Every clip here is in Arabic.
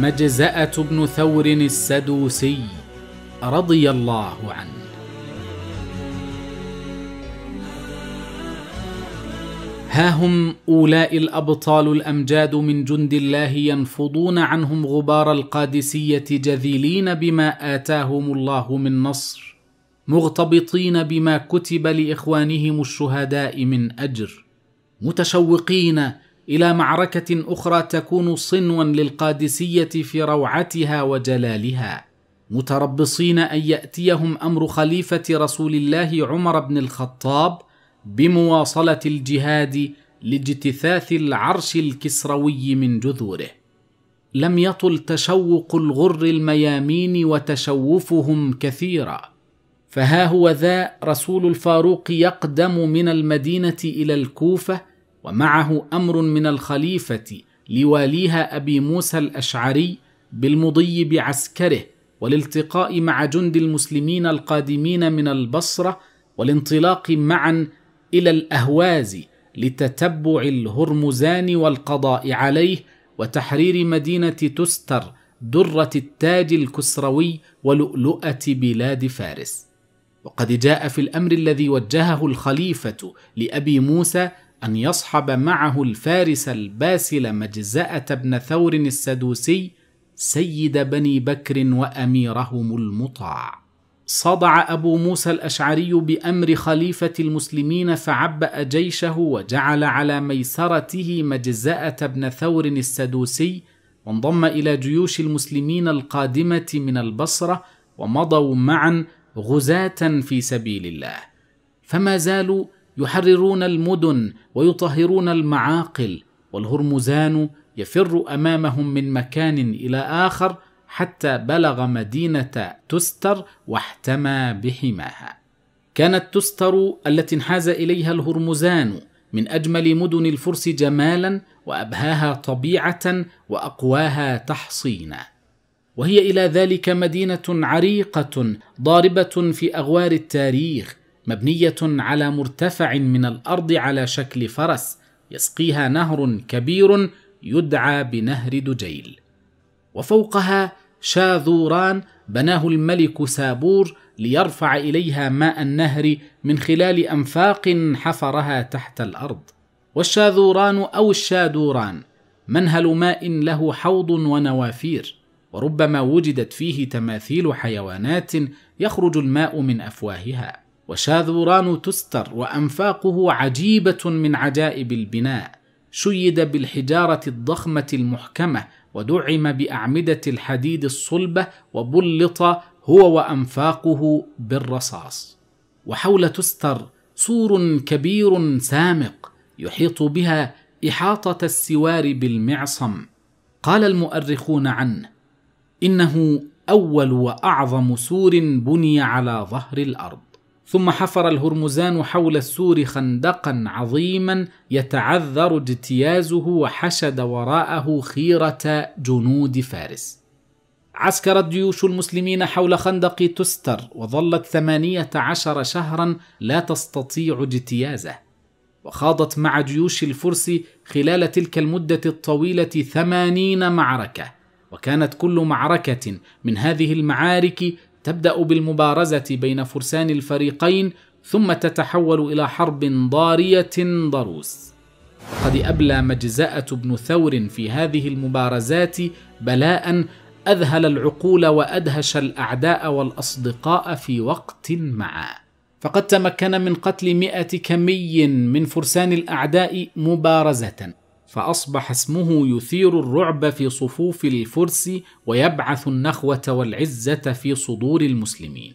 مجزأة بن ثور السدوسي رضي الله عنه ها هم أولاء الأبطال الأمجاد من جند الله ينفضون عنهم غبار القادسية جذيلين بما آتاهم الله من نصر مغتبطين بما كتب لإخوانهم الشهداء من أجر متشوقين الى معركه اخرى تكون صنوا للقادسيه في روعتها وجلالها متربصين ان ياتيهم امر خليفه رسول الله عمر بن الخطاب بمواصله الجهاد لاجتثاث العرش الكسروي من جذوره لم يطل تشوق الغر الميامين وتشوفهم كثيرا فها هو ذا رسول الفاروق يقدم من المدينه الى الكوفه ومعه امر من الخليفه لواليها ابي موسى الاشعري بالمضي بعسكره والالتقاء مع جند المسلمين القادمين من البصره والانطلاق معا الى الاهواز لتتبع الهرمزان والقضاء عليه وتحرير مدينه تستر دره التاج الكسروي ولؤلؤه بلاد فارس وقد جاء في الامر الذي وجهه الخليفه لابي موسى أن يصحب معه الفارس الباسل مجزأة بن ثور السدوسي سيد بني بكر وأميرهم المطاع. صدع أبو موسى الأشعري بأمر خليفة المسلمين فعبأ جيشه وجعل على ميسرته مجزأة بن ثور السدوسي وانضم إلى جيوش المسلمين القادمة من البصرة ومضوا معا غزاة في سبيل الله. فما زالوا يحررون المدن ويطهرون المعاقل والهرمزان يفر امامهم من مكان الى اخر حتى بلغ مدينه تستر واحتمى بحماها كانت تستر التي انحاز اليها الهرمزان من اجمل مدن الفرس جمالا وابهاها طبيعه واقواها تحصينا وهي الى ذلك مدينه عريقه ضاربه في اغوار التاريخ مبنيه على مرتفع من الارض على شكل فرس يسقيها نهر كبير يدعى بنهر دجيل وفوقها شاذوران بناه الملك سابور ليرفع اليها ماء النهر من خلال انفاق حفرها تحت الارض والشاذوران او الشادوران منهل ماء له حوض ونوافير وربما وجدت فيه تماثيل حيوانات يخرج الماء من افواهها وشاذوران تستر وأنفاقه عجيبة من عجائب البناء شيد بالحجارة الضخمة المحكمة ودعم بأعمدة الحديد الصلبة وبلط هو وأنفاقه بالرصاص وحول تستر سور كبير سامق يحيط بها إحاطة السوار بالمعصم قال المؤرخون عنه إنه أول وأعظم سور بني على ظهر الأرض ثم حفر الهرمزان حول السور خندقا عظيما يتعذر اجتيازه وحشد وراءه خيره جنود فارس عسكرت جيوش المسلمين حول خندق تستر وظلت ثمانية عشر شهرا لا تستطيع اجتيازه وخاضت مع جيوش الفرس خلال تلك المدة الطويلة ثمانين معركة وكانت كل معركة من هذه المعارك تبدا بالمبارزه بين فرسان الفريقين ثم تتحول الى حرب ضاريه ضروس قد ابلى مجزاه بن ثور في هذه المبارزات بلاء اذهل العقول وادهش الاعداء والاصدقاء في وقت معا. فقد تمكن من قتل مئه كمي من فرسان الاعداء مبارزه فأصبح اسمه يثير الرعب في صفوف الفرس ويبعث النخوة والعزة في صدور المسلمين.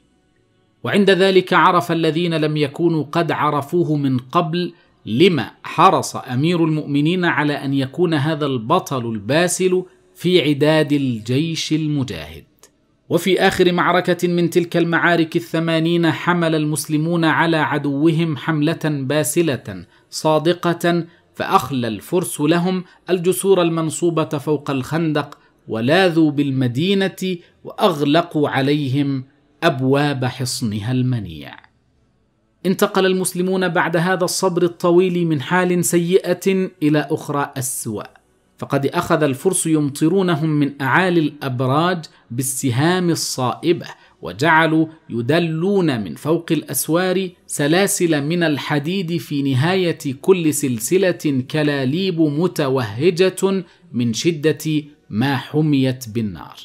وعند ذلك عرف الذين لم يكونوا قد عرفوه من قبل لما حرص أمير المؤمنين على أن يكون هذا البطل الباسل في عداد الجيش المجاهد. وفي آخر معركة من تلك المعارك الثمانين حمل المسلمون على عدوهم حملة باسلة صادقة فأخلى الفرس لهم الجسور المنصوبة فوق الخندق ولاذوا بالمدينة وأغلقوا عليهم أبواب حصنها المنيع. انتقل المسلمون بعد هذا الصبر الطويل من حال سيئة إلى أخرى أسوأ، فقد أخذ الفرس يمطرونهم من أعالي الأبراج بالسهام الصائبة وجعلوا يدلون من فوق الاسوار سلاسل من الحديد في نهايه كل سلسله كلاليب متوهجه من شده ما حميت بالنار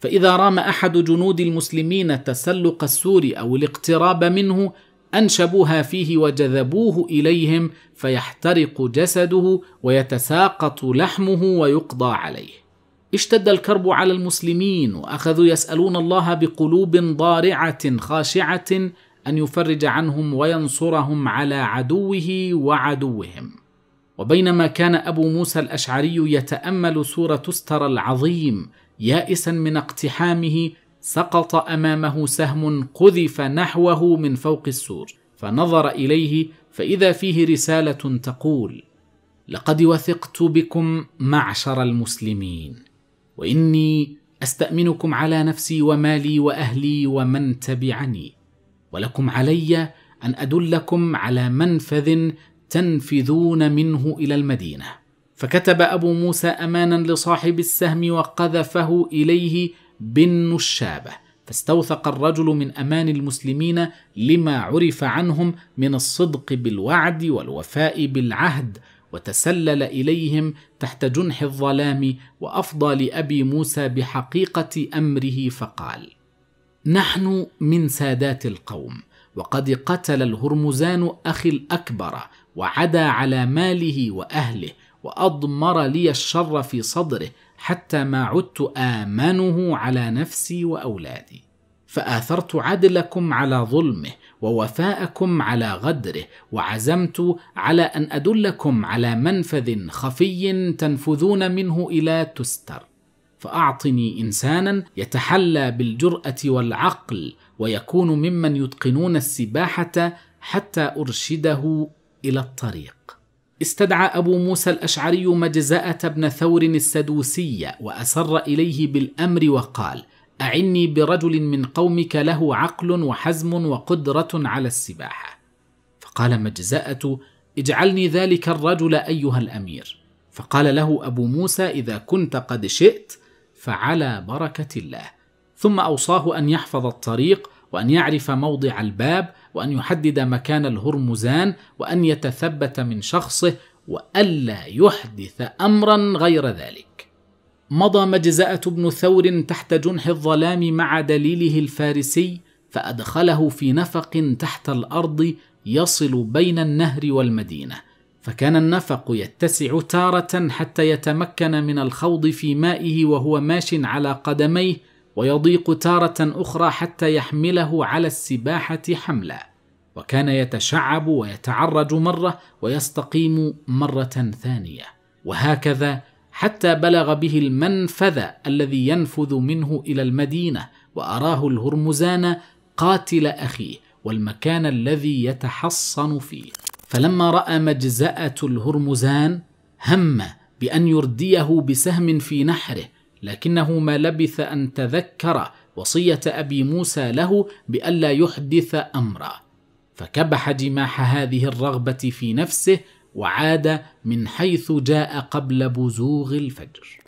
فاذا رام احد جنود المسلمين تسلق السور او الاقتراب منه انشبوها فيه وجذبوه اليهم فيحترق جسده ويتساقط لحمه ويقضى عليه اشتد الكرب على المسلمين واخذوا يسالون الله بقلوب ضارعه خاشعه ان يفرج عنهم وينصرهم على عدوه وعدوهم وبينما كان ابو موسى الاشعري يتامل سوره استر العظيم يائسا من اقتحامه سقط امامه سهم قذف نحوه من فوق السور فنظر اليه فاذا فيه رساله تقول لقد وثقت بكم معشر المسلمين واني استامنكم على نفسي ومالي واهلي ومن تبعني ولكم علي ان ادلكم على منفذ تنفذون منه الى المدينه فكتب ابو موسى امانا لصاحب السهم وقذفه اليه بالنشابه فاستوثق الرجل من امان المسلمين لما عرف عنهم من الصدق بالوعد والوفاء بالعهد وتسلل اليهم تحت جنح الظلام وافضى لابي موسى بحقيقه امره فقال نحن من سادات القوم وقد قتل الهرمزان اخي الاكبر وعدا على ماله واهله واضمر لي الشر في صدره حتى ما عدت امنه على نفسي واولادي فاثرت عدلكم على ظلمه ووفاءكم على غدره وعزمت على ان ادلكم على منفذ خفي تنفذون منه الى تستر فاعطني انسانا يتحلى بالجراه والعقل ويكون ممن يتقنون السباحه حتى ارشده الى الطريق استدعى أبو موسى الأشعري مجزأة بن ثور السدوسي وأسر إليه بالأمر وقال: اعني برجل من قومك له عقل وحزم وقدره على السباحه فقال مجزاه اجعلني ذلك الرجل ايها الامير فقال له ابو موسى اذا كنت قد شئت فعلى بركه الله ثم اوصاه ان يحفظ الطريق وان يعرف موضع الباب وان يحدد مكان الهرمزان وان يتثبت من شخصه والا يحدث امرا غير ذلك مضى مجزأة بن ثور تحت جنح الظلام مع دليله الفارسي فأدخله في نفق تحت الأرض يصل بين النهر والمدينة فكان النفق يتسع تارة حتى يتمكن من الخوض في مائه وهو ماش على قدميه ويضيق تارة أخرى حتى يحمله على السباحة حملا وكان يتشعب ويتعرج مرة ويستقيم مرة ثانية وهكذا حتى بلغ به المنفذ الذي ينفذ منه الى المدينه واراه الهرمزان قاتل اخيه والمكان الذي يتحصن فيه فلما راى مجزاه الهرمزان هم بان يرديه بسهم في نحره لكنه ما لبث ان تذكر وصيه ابي موسى له بألا يحدث امرا فكبح جماح هذه الرغبه في نفسه وعاد من حيث جاء قبل بزوغ الفجر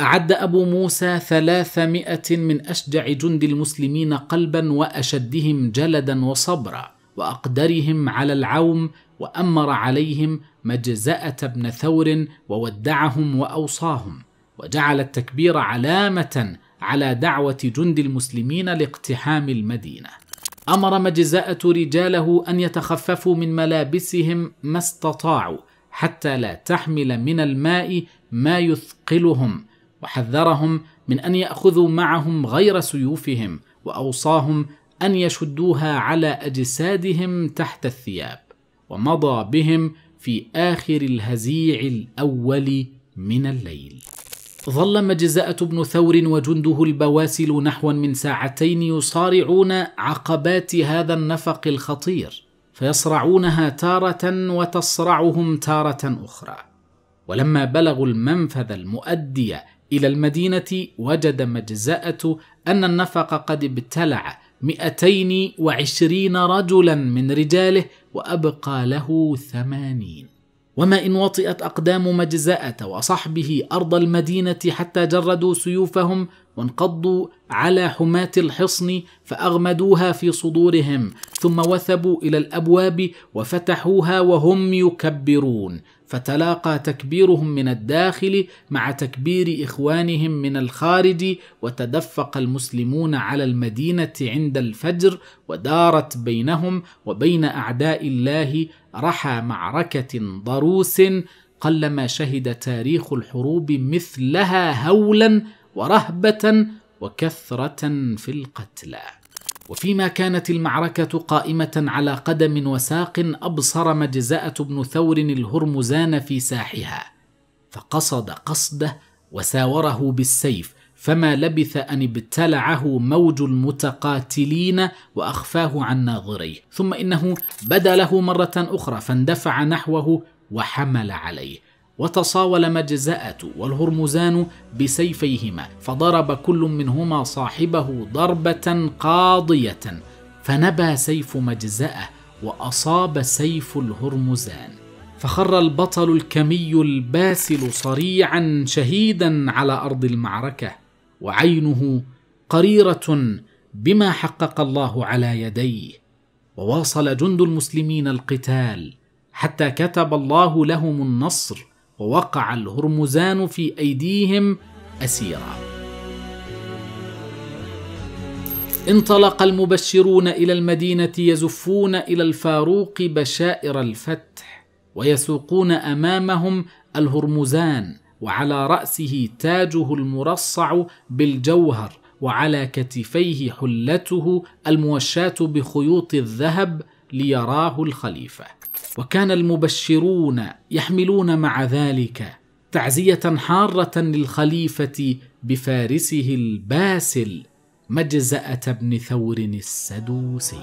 أعد أبو موسى ثلاثمائة من أشجع جند المسلمين قلبا وأشدهم جلدا وصبرا وأقدرهم على العوم وأمر عليهم مجزأة بن ثور وودعهم وأوصاهم وجعل التكبير علامة على دعوة جند المسلمين لاقتحام المدينة امر مجزاه رجاله ان يتخففوا من ملابسهم ما استطاعوا حتى لا تحمل من الماء ما يثقلهم وحذرهم من ان ياخذوا معهم غير سيوفهم واوصاهم ان يشدوها على اجسادهم تحت الثياب ومضى بهم في اخر الهزيع الاول من الليل ظل مجزأة بن ثور وجنده البواسل نحو من ساعتين يصارعون عقبات هذا النفق الخطير فيصرعونها تارة وتصرعهم تارة أخرى ولما بلغوا المنفذ المؤدي إلى المدينة وجد مجزأة أن النفق قد ابتلع وعشرين رجلا من رجاله وأبقى له ثمانين وما إن وطئت أقدام مجزأة وصحبه أرض المدينة حتى جردوا سيوفهم وانقضوا على حماة الحصن فأغمدوها في صدورهم ثم وثبوا إلى الأبواب وفتحوها وهم يكبرون فتلاقى تكبيرهم من الداخل مع تكبير اخوانهم من الخارج وتدفق المسلمون على المدينه عند الفجر ودارت بينهم وبين اعداء الله رحى معركه ضروس قلما شهد تاريخ الحروب مثلها هولا ورهبه وكثره في القتلى وفيما كانت المعركة قائمة على قدم وساق أبصر مجزأة بن ثور الهرمزان في ساحها فقصد قصده وساوره بالسيف فما لبث أن ابتلعه موج المتقاتلين وأخفاه عن ناظريه ثم إنه بدا له مرة أخرى فاندفع نحوه وحمل عليه وتصاول مجزأة والهرمزان بسيفيهما فضرب كل منهما صاحبه ضربة قاضية فنبى سيف مجزأة وأصاب سيف الهرمزان فخر البطل الكمي الباسل صريعا شهيدا على أرض المعركة وعينه قريرة بما حقق الله على يديه وواصل جند المسلمين القتال حتى كتب الله لهم النصر ووقع الهرمزان في أيديهم أسيرا انطلق المبشرون إلى المدينة يزفون إلى الفاروق بشائر الفتح ويسوقون أمامهم الهرمزان وعلى رأسه تاجه المرصع بالجوهر وعلى كتفيه حلته الموشاة بخيوط الذهب ليراه الخليفه وكان المبشرون يحملون مع ذلك تعزيه حاره للخليفه بفارسه الباسل مجزاه بن ثور السدوسي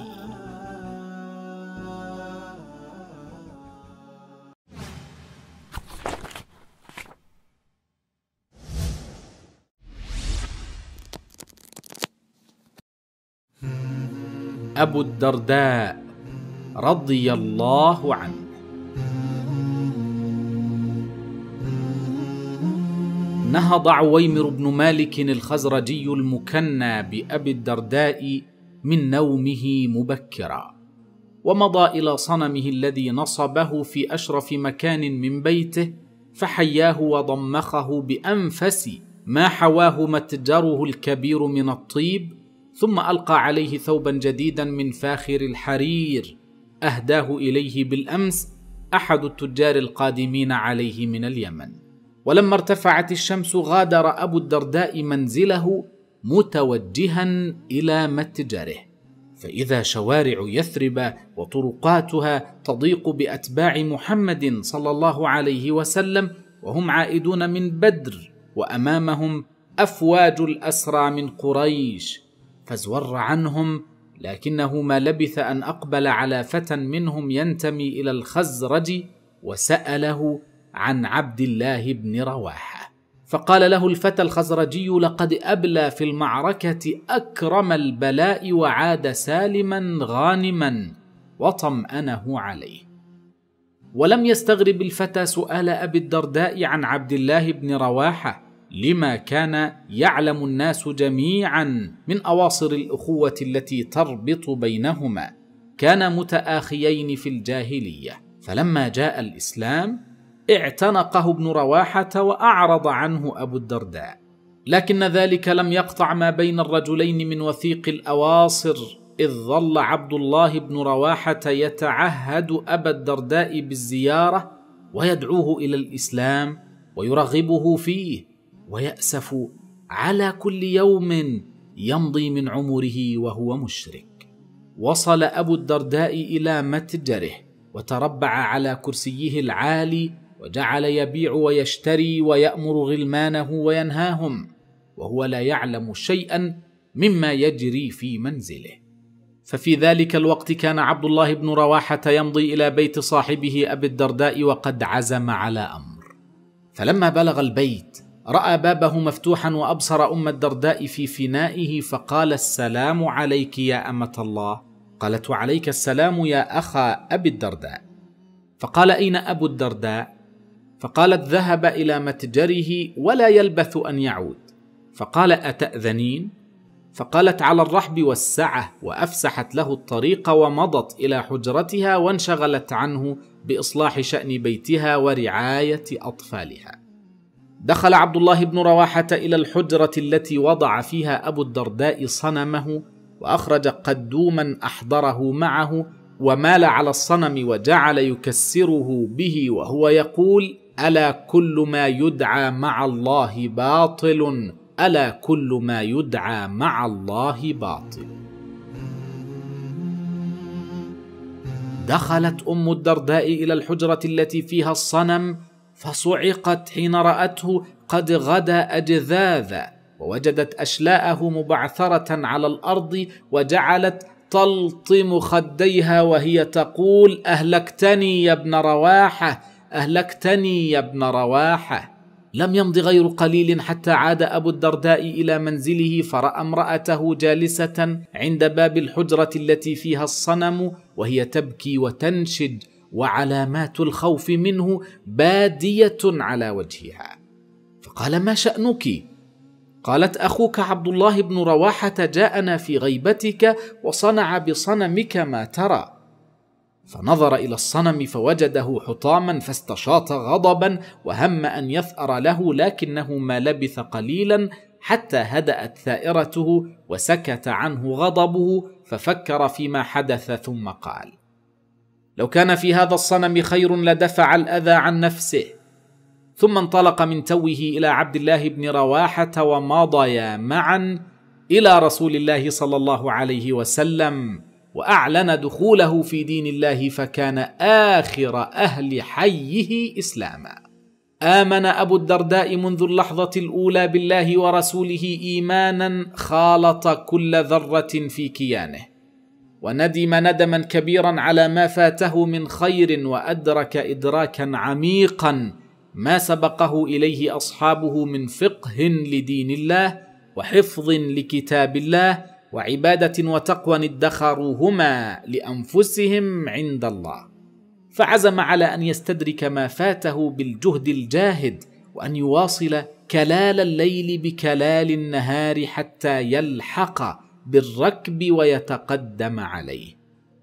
ابو الدرداء رضي الله عنه نهض عويمر بن مالك الخزرجي المكنى بأبي الدرداء من نومه مبكرا ومضى إلى صنمه الذي نصبه في أشرف مكان من بيته فحياه وضمخه بأنفس ما حواه متجره الكبير من الطيب ثم ألقى عليه ثوبا جديدا من فاخر الحرير أهداه إليه بالأمس أحد التجار القادمين عليه من اليمن ولما ارتفعت الشمس غادر أبو الدرداء منزله متوجها إلى متجره فاذا شوارع يثرب وطرقاتها تضيق باتباع محمد صلى الله عليه وسلم وهم عائدون من بدر وامامهم افواج الاسرى من قريش فازور عنهم لكنه ما لبث ان اقبل على فتى منهم ينتمي الى الخزرج وساله عن عبد الله بن رواحه فقال له الفتى الخزرجي لقد ابلى في المعركه اكرم البلاء وعاد سالما غانما وطمانه عليه ولم يستغرب الفتى سؤال ابي الدرداء عن عبد الله بن رواحه لما كان يعلم الناس جميعا من اواصر الاخوه التي تربط بينهما كانا متاخيين في الجاهليه فلما جاء الاسلام اعتنقه ابن رواحه واعرض عنه ابو الدرداء لكن ذلك لم يقطع ما بين الرجلين من وثيق الاواصر اذ ظل عبد الله بن رواحه يتعهد ابا الدرداء بالزياره ويدعوه الى الاسلام ويرغبه فيه ويأسف على كل يوم يمضي من عمره وهو مشرك. وصل أبو الدرداء إلى متجره وتربع على كرسيه العالي وجعل يبيع ويشتري ويأمر غلمانه وينهاهم وهو لا يعلم شيئا مما يجري في منزله. ففي ذلك الوقت كان عبد الله بن رواحة يمضي إلى بيت صاحبه أبي الدرداء وقد عزم على أمر. فلما بلغ البيت راى بابه مفتوحا وابصر ام الدرداء في فنائه فقال السلام عليك يا امه الله قالت وعليك السلام يا اخا ابي الدرداء فقال اين ابو الدرداء فقالت ذهب الى متجره ولا يلبث ان يعود فقال اتاذنين فقالت على الرحب والسعه وافسحت له الطريق ومضت الى حجرتها وانشغلت عنه باصلاح شان بيتها ورعايه اطفالها دخل عبد الله بن رواحه الى الحجره التي وضع فيها ابو الدرداء صنمه واخرج قدوما احضره معه ومال على الصنم وجعل يكسره به وهو يقول الا كل ما يدعى مع الله باطل الا كل ما يدعى مع الله باطل دخلت ام الدرداء الى الحجره التي فيها الصنم فصعقت حين راته قد غدا اجذاذا ووجدت اشلاءه مبعثره على الارض وجعلت تلطم خديها وهي تقول اهلكتني يا ابن رواحه اهلكتني يا ابن رواحه لم يمض غير قليل حتى عاد ابو الدرداء الى منزله فراى امراته جالسه عند باب الحجره التي فيها الصنم وهي تبكي وتنشد وعلامات الخوف منه باديه على وجهها فقال ما شانك قالت اخوك عبد الله بن رواحه جاءنا في غيبتك وصنع بصنمك ما ترى فنظر الى الصنم فوجده حطاما فاستشاط غضبا وهم ان يثار له لكنه ما لبث قليلا حتى هدات ثائرته وسكت عنه غضبه ففكر فيما حدث ثم قال لو كان في هذا الصنم خير لدفع الاذى عن نفسه ثم انطلق من توه الى عبد الله بن رواحه ومضيا معا الى رسول الله صلى الله عليه وسلم واعلن دخوله في دين الله فكان اخر اهل حيه اسلاما امن ابو الدرداء منذ اللحظه الاولى بالله ورسوله ايمانا خالط كل ذره في كيانه وندم ندما كبيرا على ما فاته من خير وادرك ادراكا عميقا ما سبقه اليه اصحابه من فقه لدين الله وحفظ لكتاب الله وعباده وتقوى ادخروهما لانفسهم عند الله فعزم على ان يستدرك ما فاته بالجهد الجاهد وان يواصل كلال الليل بكلال النهار حتى يلحق بالركب ويتقدم عليه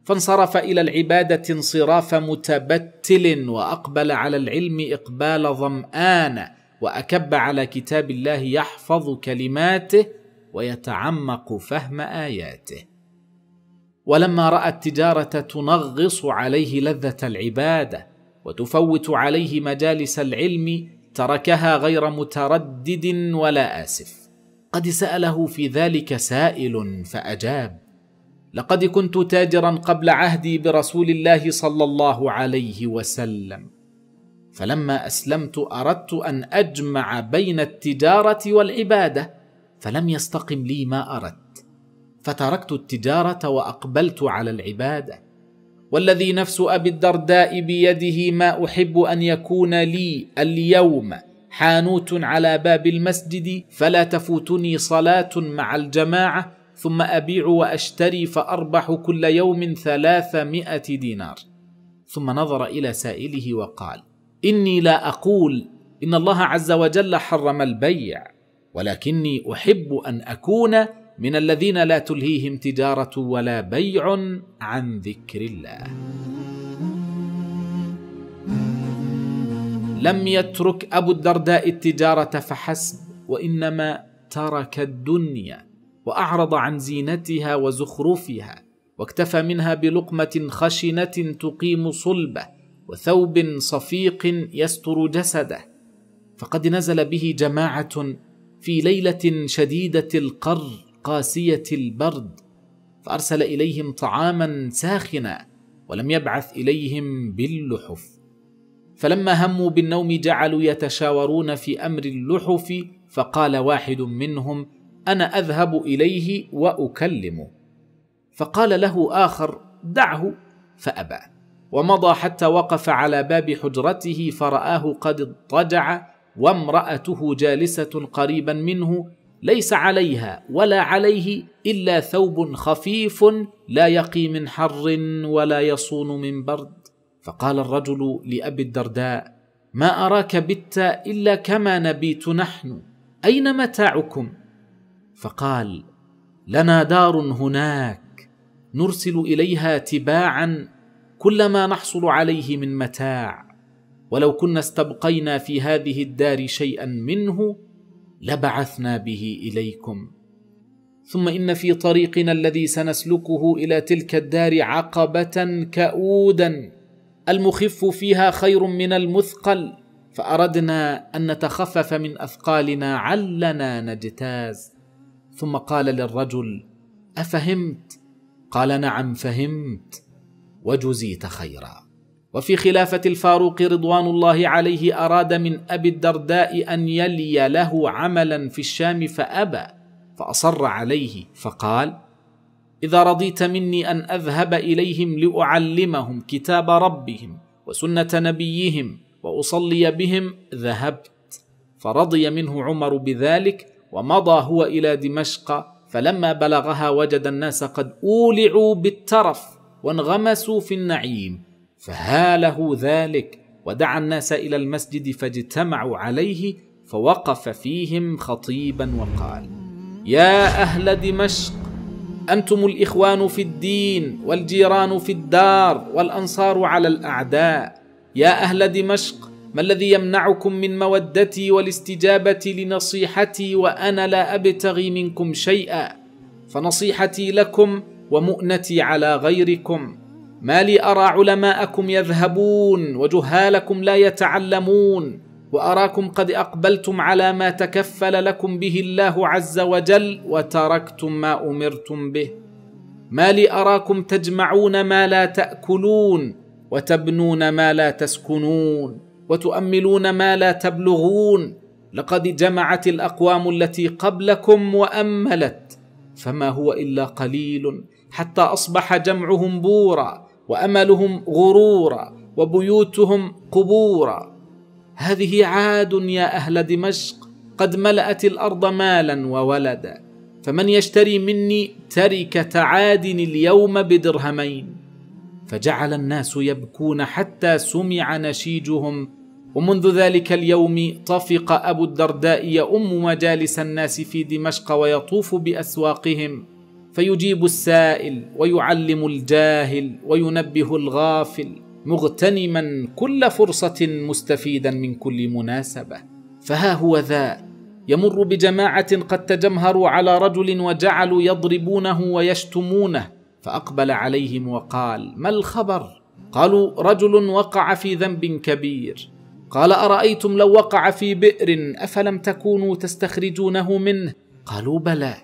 فانصرف الى العباده انصراف متبتل واقبل على العلم اقبال ظمان واكب على كتاب الله يحفظ كلماته ويتعمق فهم اياته ولما راى التجاره تنغص عليه لذه العباده وتفوت عليه مجالس العلم تركها غير متردد ولا اسف قد ساله في ذلك سائل فاجاب لقد كنت تاجرا قبل عهدي برسول الله صلى الله عليه وسلم فلما اسلمت اردت ان اجمع بين التجاره والعباده فلم يستقم لي ما اردت فتركت التجاره واقبلت على العباده والذي نفس ابي الدرداء بيده ما احب ان يكون لي اليوم حانوت على باب المسجد فلا تفوتني صلاه مع الجماعه ثم ابيع واشتري فاربح كل يوم ثلاثمائه دينار ثم نظر الى سائله وقال اني لا اقول ان الله عز وجل حرم البيع ولكني احب ان اكون من الذين لا تلهيهم تجاره ولا بيع عن ذكر الله لم يترك ابو الدرداء التجاره فحسب وانما ترك الدنيا واعرض عن زينتها وزخرفها واكتفى منها بلقمه خشنه تقيم صلبه وثوب صفيق يستر جسده فقد نزل به جماعه في ليله شديده القر قاسيه البرد فارسل اليهم طعاما ساخنا ولم يبعث اليهم باللحف فلما هموا بالنوم جعلوا يتشاورون في امر اللحف فقال واحد منهم انا اذهب اليه واكلمه فقال له اخر دعه فابى ومضى حتى وقف على باب حجرته فراه قد اضطجع وامراته جالسه قريبا منه ليس عليها ولا عليه الا ثوب خفيف لا يقي من حر ولا يصون من برد فقال الرجل لابي الدرداء ما اراك بت الا كما نبيت نحن اين متاعكم فقال لنا دار هناك نرسل اليها تباعا كل ما نحصل عليه من متاع ولو كنا استبقينا في هذه الدار شيئا منه لبعثنا به اليكم ثم ان في طريقنا الذي سنسلكه الى تلك الدار عقبه كاودا المخف فيها خير من المثقل فاردنا ان نتخفف من اثقالنا علنا نجتاز ثم قال للرجل افهمت قال نعم فهمت وجزيت خيرا وفي خلافه الفاروق رضوان الله عليه اراد من ابي الدرداء ان يلي له عملا في الشام فابى فاصر عليه فقال اذا رضيت مني ان اذهب اليهم لاعلمهم كتاب ربهم وسنه نبيهم واصلي بهم ذهبت فرضي منه عمر بذلك ومضى هو الى دمشق فلما بلغها وجد الناس قد اولعوا بالترف وانغمسوا في النعيم فهاله ذلك ودعا الناس الى المسجد فاجتمعوا عليه فوقف فيهم خطيبا وقال يا اهل دمشق انتم الاخوان في الدين والجيران في الدار والانصار على الاعداء يا اهل دمشق ما الذي يمنعكم من مودتي والاستجابه لنصيحتي وانا لا ابتغي منكم شيئا فنصيحتي لكم ومؤنتي على غيركم ما لي ارى علماءكم يذهبون وجهالكم لا يتعلمون واراكم قد اقبلتم على ما تكفل لكم به الله عز وجل وتركتم ما امرتم به ما لي اراكم تجمعون ما لا تاكلون وتبنون ما لا تسكنون وتؤملون ما لا تبلغون لقد جمعت الاقوام التي قبلكم واملت فما هو الا قليل حتى اصبح جمعهم بورا واملهم غرورا وبيوتهم قبورا هذه عاد يا اهل دمشق قد ملات الارض مالا وولدا فمن يشتري مني تركه عاد اليوم بدرهمين فجعل الناس يبكون حتى سمع نشيجهم ومنذ ذلك اليوم طفق ابو الدرداء يؤم مجالس الناس في دمشق ويطوف باسواقهم فيجيب السائل ويعلم الجاهل وينبه الغافل مغتنما كل فرصه مستفيدا من كل مناسبه فها هو ذا يمر بجماعه قد تجمهروا على رجل وجعلوا يضربونه ويشتمونه فاقبل عليهم وقال ما الخبر قالوا رجل وقع في ذنب كبير قال ارايتم لو وقع في بئر افلم تكونوا تستخرجونه منه قالوا بلى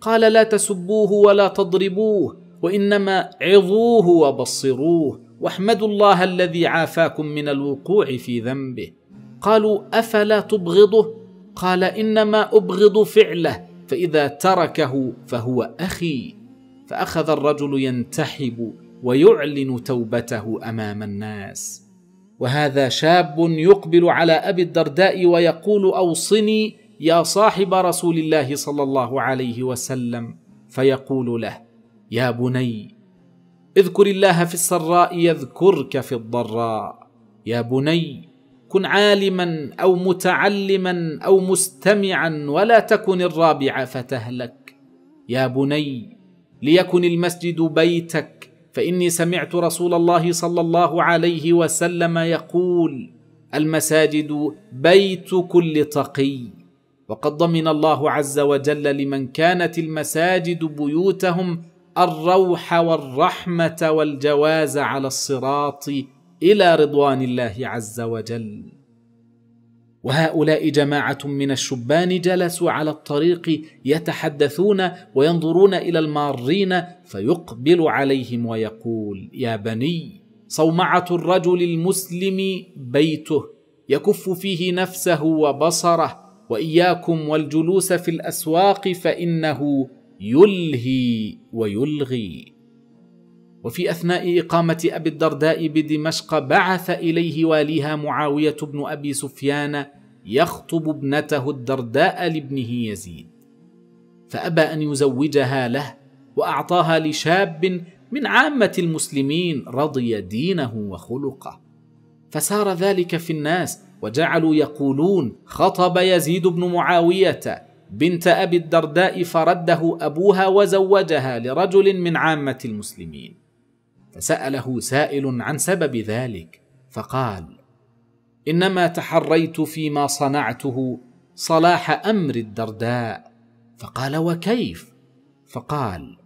قال لا تسبوه ولا تضربوه وانما عظوه وبصروه واحمدوا الله الذي عافاكم من الوقوع في ذنبه قالوا افلا تبغضه قال انما ابغض فعله فاذا تركه فهو اخي فاخذ الرجل ينتحب ويعلن توبته امام الناس وهذا شاب يقبل على ابي الدرداء ويقول اوصني يا صاحب رسول الله صلى الله عليه وسلم فيقول له يا بني اذكر الله في السراء يذكرك في الضراء يا بني كن عالما او متعلما او مستمعا ولا تكن الرابع فتهلك يا بني ليكن المسجد بيتك فاني سمعت رسول الله صلى الله عليه وسلم يقول المساجد بيت كل تقي وقد ضمن الله عز وجل لمن كانت المساجد بيوتهم الروح والرحمه والجواز على الصراط الى رضوان الله عز وجل وهؤلاء جماعه من الشبان جلسوا على الطريق يتحدثون وينظرون الى المارين فيقبل عليهم ويقول يا بني صومعه الرجل المسلم بيته يكف فيه نفسه وبصره واياكم والجلوس في الاسواق فانه يلهي ويلغي وفي اثناء اقامه ابي الدرداء بدمشق بعث اليه واليها معاويه بن ابي سفيان يخطب ابنته الدرداء لابنه يزيد فابى ان يزوجها له واعطاها لشاب من عامه المسلمين رضي دينه وخلقه فسار ذلك في الناس وجعلوا يقولون خطب يزيد بن معاويه بنت ابي الدرداء فرده ابوها وزوجها لرجل من عامه المسلمين فساله سائل عن سبب ذلك فقال انما تحريت فيما صنعته صلاح امر الدرداء فقال وكيف فقال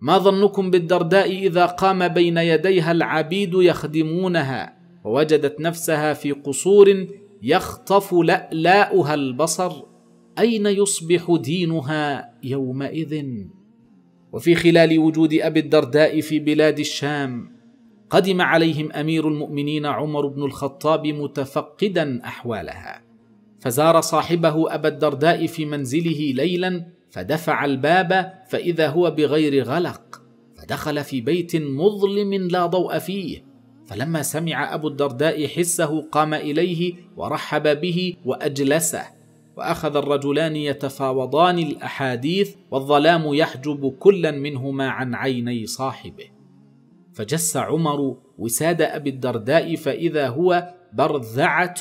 ما ظنكم بالدرداء اذا قام بين يديها العبيد يخدمونها ووجدت نفسها في قصور يخطف لالاؤها البصر اين يصبح دينها يومئذ وفي خلال وجود ابي الدرداء في بلاد الشام قدم عليهم امير المؤمنين عمر بن الخطاب متفقدا احوالها فزار صاحبه ابا الدرداء في منزله ليلا فدفع الباب فاذا هو بغير غلق فدخل في بيت مظلم لا ضوء فيه فلما سمع ابو الدرداء حسه قام اليه ورحب به واجلسه وأخذ الرجلان يتفاوضان الأحاديث والظلام يحجب كلا منهما عن عيني صاحبه فجس عمر وساد أبي الدرداء فإذا هو برذعة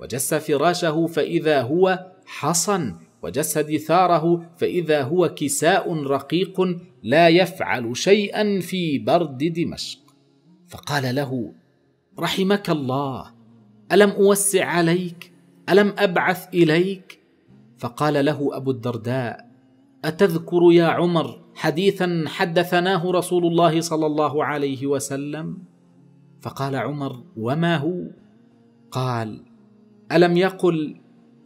وجس فراشه فإذا هو حصن وجس دثاره فإذا هو كساء رقيق لا يفعل شيئا في برد دمشق فقال له رحمك الله ألم أوسع عليك الم ابعث اليك فقال له ابو الدرداء اتذكر يا عمر حديثا حدثناه رسول الله صلى الله عليه وسلم فقال عمر وما هو قال الم يقل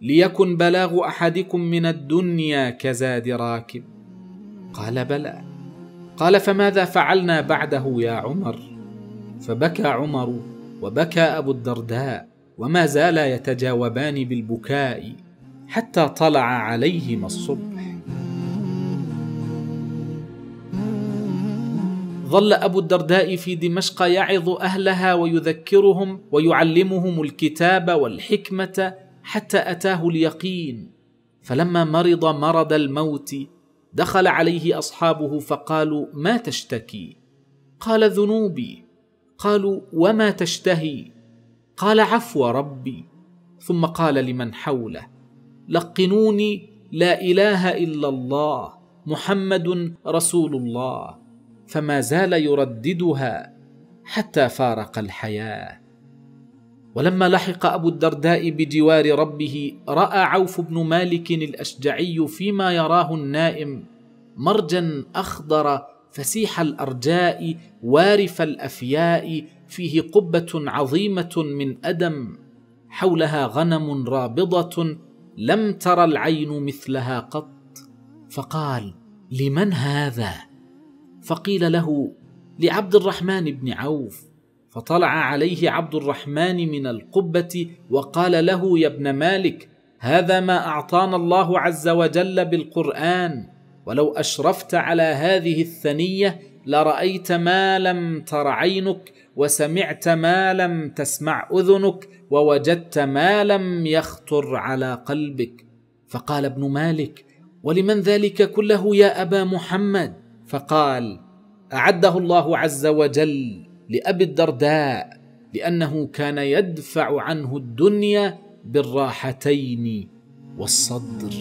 ليكن بلاغ احدكم من الدنيا كزاد راكب قال بلى قال فماذا فعلنا بعده يا عمر فبكى عمر وبكى ابو الدرداء وما زالا يتجاوبان بالبكاء حتى طلع عليهما الصبح ظل ابو الدرداء في دمشق يعظ اهلها ويذكرهم ويعلمهم الكتاب والحكمه حتى اتاه اليقين فلما مرض مرض الموت دخل عليه اصحابه فقالوا ما تشتكي قال ذنوبي قالوا وما تشتهي قال عفو ربي ثم قال لمن حوله لقنوني لا اله الا الله محمد رسول الله فما زال يرددها حتى فارق الحياه ولما لحق ابو الدرداء بجوار ربه راى عوف بن مالك الاشجعي فيما يراه النائم مرجا اخضر فسيح الارجاء وارف الافياء فيه قبه عظيمه من ادم حولها غنم رابضه لم تر العين مثلها قط فقال لمن هذا فقيل له لعبد الرحمن بن عوف فطلع عليه عبد الرحمن من القبه وقال له يا ابن مالك هذا ما اعطانا الله عز وجل بالقران ولو اشرفت على هذه الثنيه لرأيت ما لم تر عينك وسمعت ما لم تسمع أذنك ووجدت ما لم يخطر على قلبك فقال ابن مالك ولمن ذلك كله يا أبا محمد فقال أعده الله عز وجل لأبي الدرداء لأنه كان يدفع عنه الدنيا بالراحتين والصدر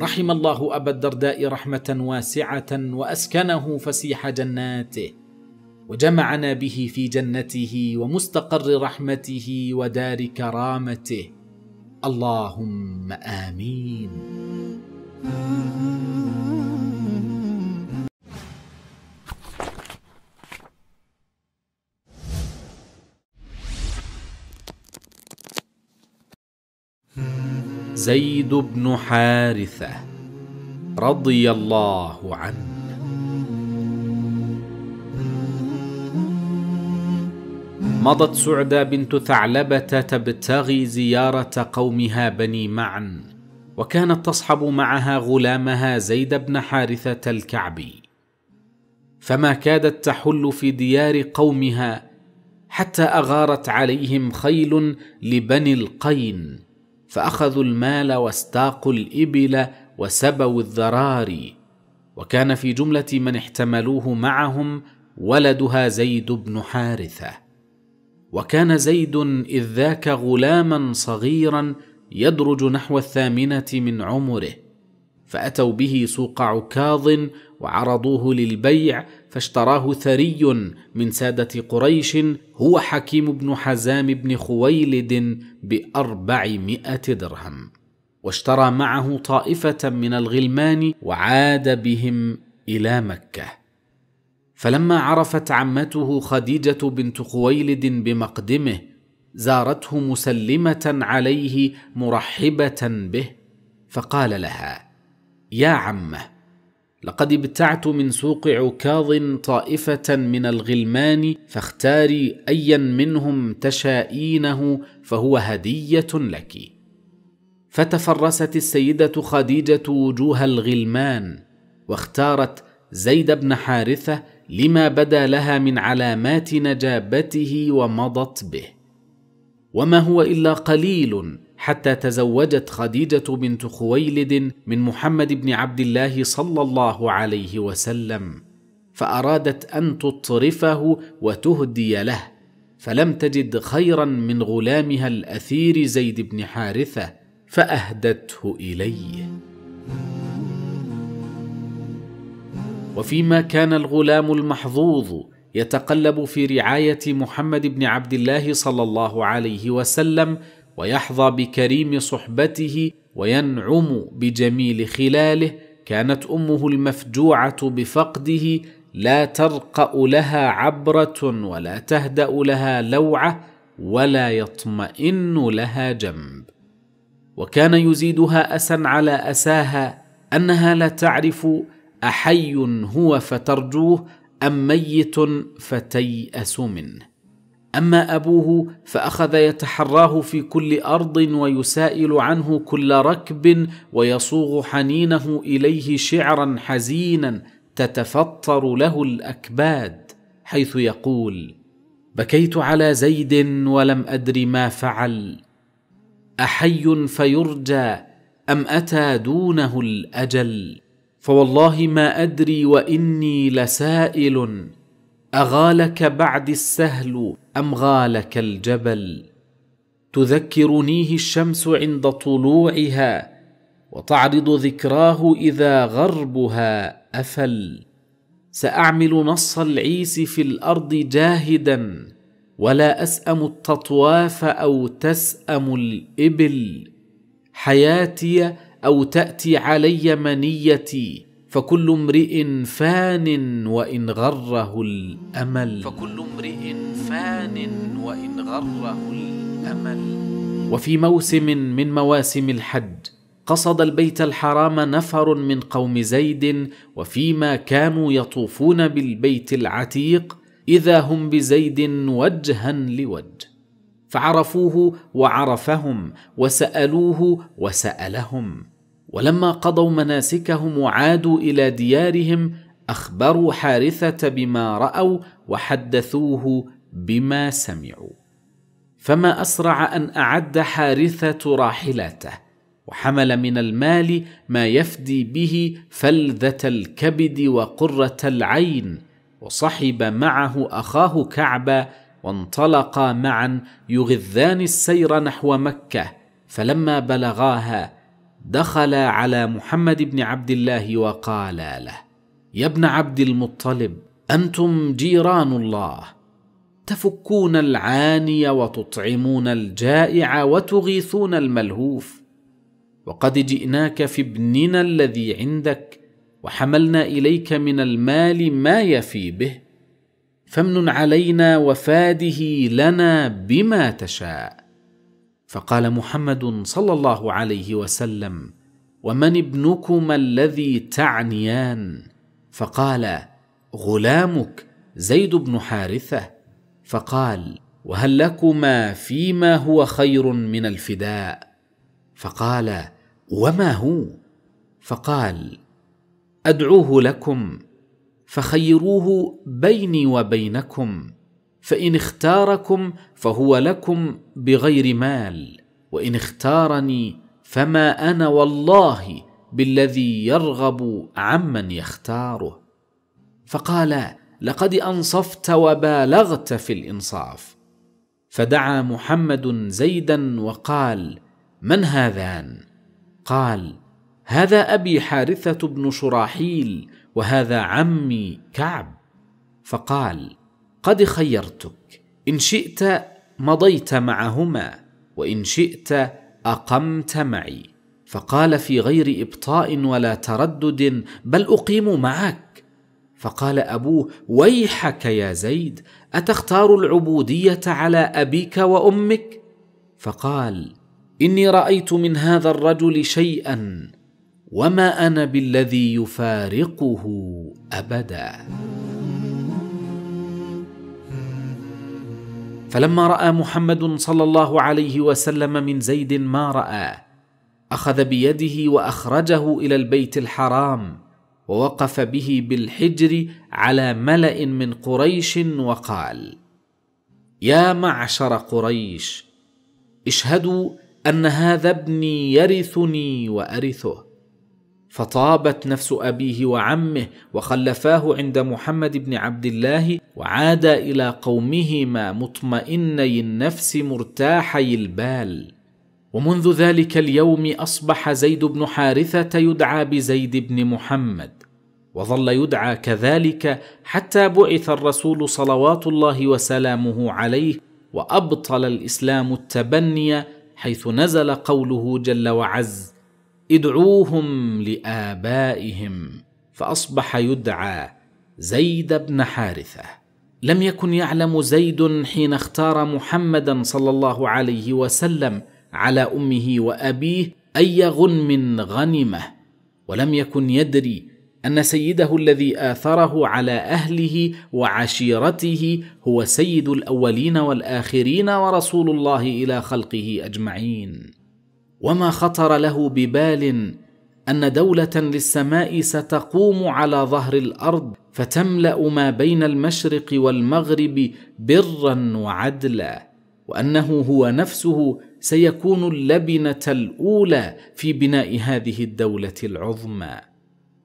رحم الله أبا الدرداء رحمة واسعة وأسكنه فسيح جناته وجمعنا به في جنته ومستقر رحمته ودار كرامته اللهم آمين زيد بن حارثه رضي الله عنه مضت سعدة بنت ثعلبه تبتغي زياره قومها بني معن وكانت تصحب معها غلامها زيد بن حارثه الكعبي فما كادت تحل في ديار قومها حتى اغارت عليهم خيل لبني القين فاخذوا المال واستاقوا الابل وسبوا الذراري وكان في جمله من احتملوه معهم ولدها زيد بن حارثه وكان زيد اذ ذاك غلاما صغيرا يدرج نحو الثامنه من عمره فاتوا به سوق عكاظ وعرضوه للبيع فاشتراه ثري من سادة قريش هو حكيم بن حزام بن خويلد بأربعمائة درهم واشترى معه طائفة من الغلمان وعاد بهم إلى مكة فلما عرفت عمته خديجة بنت خويلد بمقدمه زارته مسلمة عليه مرحبة به فقال لها: يا عمه لقد ابتعت من سوق عكاظ طائفة من الغلمان فاختاري أيا منهم تشائينه فهو هدية لكِ فتفرست السيده خديجه وجوه الغلمان واختارت زيد بن حارثه لما بدا لها من علامات نجابته ومضت به وما هو الا قليل حتى تزوجت خديجه بنت خويلد من محمد بن عبد الله صلى الله عليه وسلم فارادت ان تطرفه وتهدي له فلم تجد خيرا من غلامها الاثير زيد بن حارثه فاهدته اليه وفيما كان الغلام المحظوظ يتقلب في رعايه محمد بن عبد الله صلى الله عليه وسلم ويحظى بكريم صحبته وينعم بجميل خلاله كانت امه المفجوعه بفقده لا ترقا لها عبره ولا تهدا لها لوعه ولا يطمئن لها جنب وكان يزيدها اسا على اساها انها لا تعرف احي هو فترجوه ام ميت فتياس منه اما ابوه فاخذ يتحراه في كل ارض ويسائل عنه كل ركب ويصوغ حنينه اليه شعرا حزينا تتفطر له الاكباد حيث يقول بكيت على زيد ولم ادر ما فعل احي فيرجى ام اتى دونه الاجل فوالله ما ادري واني لسائل اغالك بعد السهل ام غالك كالجبل تذكرنيه الشمس عند طلوعها وتعرض ذكراه اذا غربها افل ساعمل نص العيس في الارض جاهدا ولا اسام التطواف او تسام الابل حياتي او تاتي علي منيتي فكل امرئ فان وإن غره الأمل فكل امرئ فان وإن غره الأمل وفي موسم من مواسم الحج قصد البيت الحرام نفر من قوم زيد وفيما كانوا يطوفون بالبيت العتيق اذا هم بزيد وجها لوجه فعرفوه وعرفهم وسالوه وسالهم ولما قضوا مناسكهم وعادوا الى ديارهم اخبروا حارثه بما راوا وحدثوه بما سمعوا فما اسرع ان اعد حارثه راحلاته وحمل من المال ما يفدي به فلذه الكبد وقره العين وصحب معه اخاه كعب وانطلقا معا يغذان السير نحو مكه فلما بلغاها دخل على محمد بن عبد الله وقال له يا ابن عبد المطلب انتم جيران الله تفكون العاني وتطعمون الجائع وتغيثون الملهوف وقد جئناك في ابننا الذي عندك وحملنا اليك من المال ما يفي به فامنن علينا وفاده لنا بما تشاء فقال محمد صلى الله عليه وسلم ومن ابنكما الذي تعنيان فقال غلامك زيد بن حارثه فقال وهل لكما فيما هو خير من الفداء فقال وما هو فقال ادعوه لكم فخيروه بيني وبينكم فان اختاركم فهو لكم بغير مال وان اختارني فما انا والله بالذي يرغب عمن يختاره فقال لقد انصفت وبالغت في الانصاف فدعا محمد زيدا وقال من هذان قال هذا ابي حارثه بن شراحيل وهذا عمي كعب فقال قد خيرتك ان شئت مضيت معهما وان شئت اقمت معي فقال في غير ابطاء ولا تردد بل اقيم معك فقال ابوه ويحك يا زيد اتختار العبوديه على ابيك وامك فقال اني رايت من هذا الرجل شيئا وما انا بالذي يفارقه ابدا فلما راى محمد صلى الله عليه وسلم من زيد ما راى اخذ بيده واخرجه الى البيت الحرام ووقف به بالحجر على ملا من قريش وقال يا معشر قريش اشهدوا ان هذا ابني يرثني وارثه فطابت نفس ابيه وعمه وخلفاه عند محمد بن عبد الله وعاد الى قومهما مطمئني النفس مرتاحي البال ومنذ ذلك اليوم اصبح زيد بن حارثه يدعى بزيد بن محمد وظل يدعى كذلك حتى بعث الرسول صلوات الله وسلامه عليه وابطل الاسلام التبني حيث نزل قوله جل وعز ادعوهم لابائهم فاصبح يدعى زيد بن حارثه لم يكن يعلم زيد حين اختار محمدا صلى الله عليه وسلم على امه وابيه اي غنم غنمه ولم يكن يدري ان سيده الذي اثره على اهله وعشيرته هو سيد الاولين والاخرين ورسول الله الى خلقه اجمعين وما خطر له ببال ان دوله للسماء ستقوم على ظهر الارض فتملا ما بين المشرق والمغرب برا وعدلا وانه هو نفسه سيكون اللبنه الاولى في بناء هذه الدوله العظمى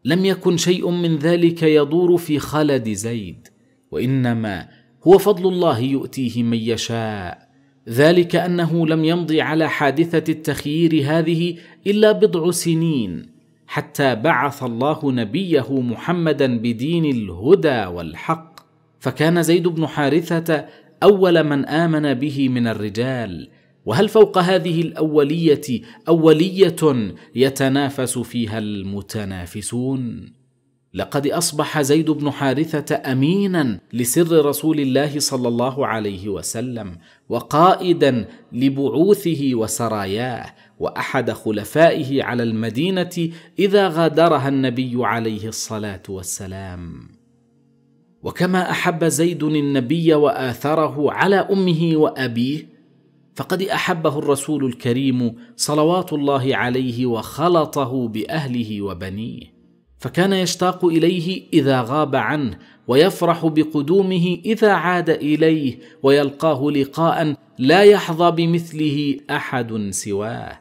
لم يكن شيء من ذلك يدور في خلد زيد وانما هو فضل الله يؤتيه من يشاء ذلك انه لم يمض على حادثه التخيير هذه الا بضع سنين حتى بعث الله نبيه محمدا بدين الهدى والحق فكان زيد بن حارثه اول من امن به من الرجال وهل فوق هذه الاوليه اوليه يتنافس فيها المتنافسون لقد اصبح زيد بن حارثه امينا لسر رسول الله صلى الله عليه وسلم وقائدا لبعوثه وسراياه واحد خلفائه على المدينه اذا غادرها النبي عليه الصلاه والسلام وكما احب زيد النبي واثره على امه وابيه فقد احبه الرسول الكريم صلوات الله عليه وخلطه باهله وبنيه فكان يشتاق اليه اذا غاب عنه ويفرح بقدومه اذا عاد اليه ويلقاه لقاء لا يحظى بمثله احد سواه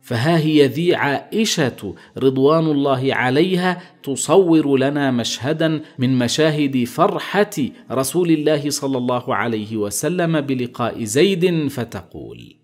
فها هي ذي عائشه رضوان الله عليها تصور لنا مشهدا من مشاهد فرحه رسول الله صلى الله عليه وسلم بلقاء زيد فتقول